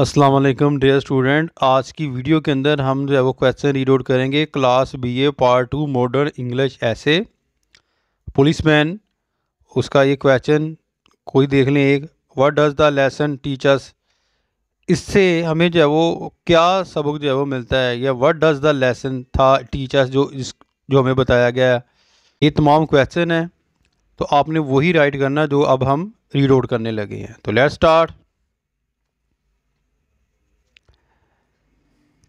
असलकम dear student आज की वीडियो के अंदर हम जो है वो क्वेश्चन रीड आउट करेंगे class B A part two modern English ऐसे पुलिसमैन उसका ये क्वेश्चन कोई देख लें एक what does the lesson teachers इससे हमें जो है वो क्या सबक जो है वो मिलता है या व्हाट डज़ द लेसन था टीचर्स जो इस जो हमें बताया गया है ये तमाम क्वेश्चन है तो आपने वही राइट करना जो अब हम रीड आउट करने लगे हैं तो let start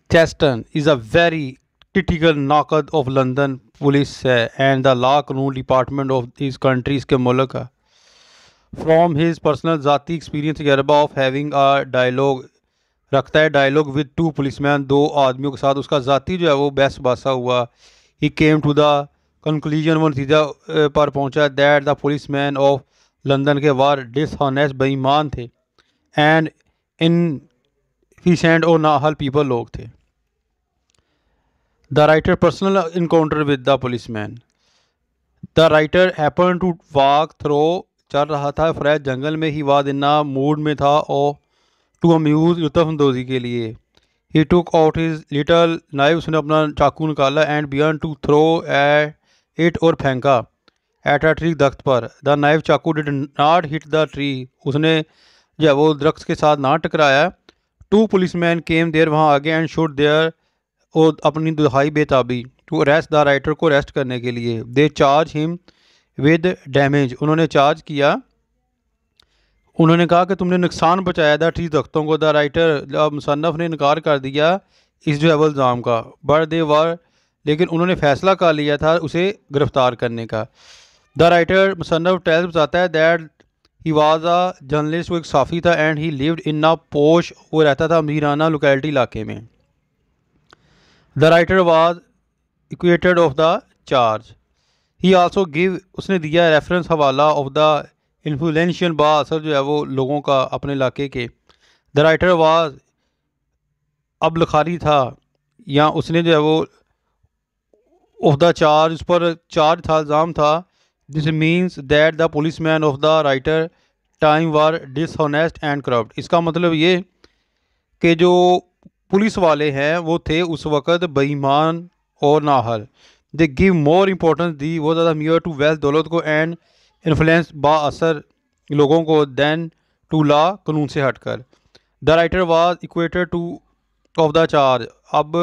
Cheston is a very critical नाकद ऑफ लंदन पुलिस है एंड द लॉ कानून डिपार्टमेंट ऑफ इस कंट्रीज़ के मुल्क है फ्राम हिज पर्सनल ज़ाती एक्सपीरियंस तजर्बा ऑफ हैविंग आ डायलॉग रखता है dialogue with two policeman दो आदमियों के साथ उसका ज़ाती जो है वो बहस बासा हुआ he came to the conclusion वो नतीजा पर पहुँचा that the policeman of London के वार डिसनेस्ट बेईमान थे एंड इन ही और नाहल पीपल लोग थे the writer personal encounter with the policeman the writer happen to walk through चल रहा था फ्रैश जंगल में ही वाद इन्ना मूड में था और टू अम्यूज़ लुत्फानंदोजी के लिए ही took out his little knife उसने अपना चाकू निकाला and began to throw at it और फेंका एट अ ट्री दख्त पर द नाइफ चाकू did not hit the tree उसने जब वो दरख्त के साथ ना टकराया two policeman came there वहाँ आगे एंड शूट देयर और अपनी दुहाई बेताबी टू अरेस्ट द राइटर को अरेस्ट करने के लिए they charge him with damage उन्होंने चार्ज किया उन्होंने कहा कि तुमने नुकसान पहुँचाया था ठीक दख्तों को द राइटर मुसनफ़ ने इनकार कर दिया इस जो एवलज़ाम का बर दे वार लेकिन उन्होंने फ़ैसला कर लिया था उसे गिरफ़्तार करने का द राइटर मुसनफ़ टेल्स बताता है that he was a journalist वो एक साफ़ी था एंड ही लिव्ड इन अ पोश वो रहता था अमीराना लोकेलिटी इलाके में the writer was acquitted of the charge he also give उसने दिया रेफरेंस हवाला ऑफ द इन्फ्लुएंशियल असर जो है वो लोगों का अपने इलाके के द राइटर वाज अब लखारी था या उसने जो है वो अहदा चार्ज उस पर चार्ज था इल्ज़ाम था this means that the policeman of the writer time were dishonest and corrupt इसका मतलब ये कि जो पुलिस वाले हैं वो थे उस वक़्त बेईमान और नाहल दे गिव मोर इम्पोर्टेंस दी वो ज़्यादा मीयर टू वेल्थ दौलत को एंड इन्फ्लुएंस असर लोगों को दैन टू ला कानून से हट कर the writer was acquitted to of the charge अब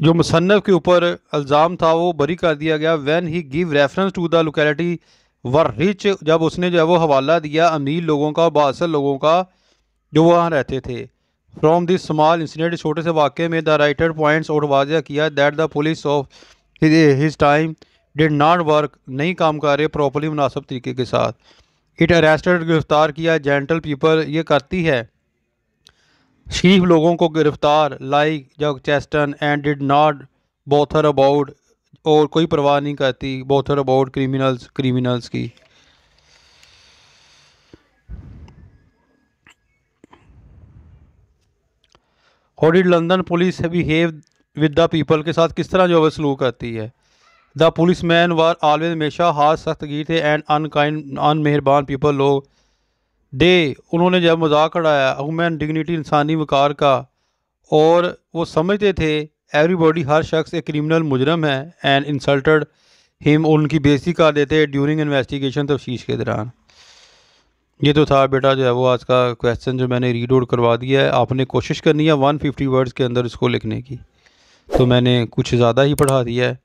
जो मुसनफ़ के ऊपर अल्ज़ाम था वो बरी कर दिया गया when he give reference to the locality were rich जब उसने जो है वो हवाला दिया अमीर लोगों का बासर लोगों का जो वहाँ रहते थे फ्राम दिस स्मॉल इंसिडेंट छोटे से वाक़े में द राइटर पॉइंट्स और वाजह किया that the police of his time did not work नहीं काम कर रहे प्रॉपरली मुनासब तरीके के साथ इट अरेस्टेड गिरफ़्तार किया जेंटल पीपल ये करती है शीफ लोगों को गिरफ्तार लाइक जग चेस्टन and did not bother about और कोई परवाह नहीं करती बोथर अबाउट क्रिमिनल्स क्रिमिनल्स की how did London police behave with the people के साथ किस तरह जो है सलूक करती है the policeman were always हमेशा हाथ सख्तगीर थे एंड अनकाइंड अनमेहरबान पीपल लोग डे उन्होंने जब मजाक उड़ाया हुमेन डिग्निटी इंसानी वकार का और वो समझते थे एवरीबॉडी हर शख्स एक क्रिमिनल मुजरम है एंड इंसल्टेड हिम उनकी बेसी कर देते ड्यूरिंग इन्वेस्टिगेशन तफ्तीश के दौरान ये तो था बेटा जो है वो आज का क्वेश्चन जो मैंने रीड आउट करवा दिया है आपने कोशिश करनी है वन फिफ्टी वर्ड्स के अंदर इसको लिखने की तो मैंने कुछ ज़्यादा ही पढ़ा दिया है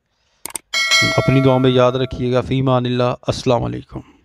अपनी दुआ में याद रखिएगा फ़ी मानिल्ला असलकम